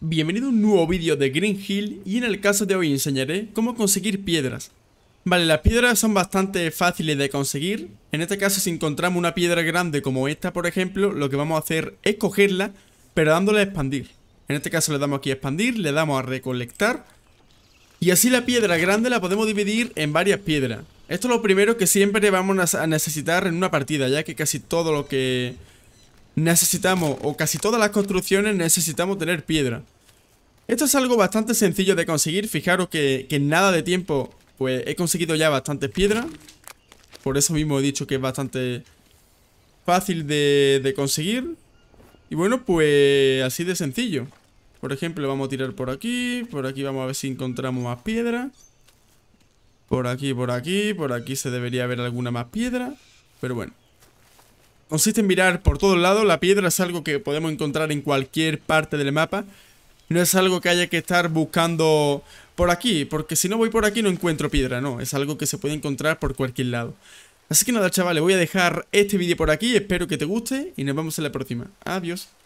Bienvenido a un nuevo vídeo de Green Hill y en el caso de hoy enseñaré cómo conseguir piedras. Vale, las piedras son bastante fáciles de conseguir. En este caso si encontramos una piedra grande como esta por ejemplo, lo que vamos a hacer es cogerla, pero dándole a expandir. En este caso le damos aquí a expandir, le damos a recolectar. Y así la piedra grande la podemos dividir en varias piedras. Esto es lo primero que siempre vamos a necesitar en una partida, ya que casi todo lo que necesitamos, o casi todas las construcciones necesitamos tener piedra. Esto es algo bastante sencillo de conseguir, fijaros que, que en nada de tiempo pues he conseguido ya bastantes piedras. Por eso mismo he dicho que es bastante fácil de, conseguir. Y bueno, pues así de sencillo. Por ejemplo, vamos a tirar por aquí, por aquí vamos a ver si encontramos más piedra. Por aquí, por aquí, por aquí se debería haber alguna más piedra, pero bueno. Consiste en mirar por todos lados, la piedra es algo que podemos encontrar en cualquier parte del mapa. No es algo que haya que estar buscando por aquí, porque si no voy por aquí no encuentro piedra, no. Es algo que se puede encontrar por cualquier lado. Así que nada chavales, voy a dejar este vídeo por aquí, espero que te guste y nos vemos en la próxima. Adiós.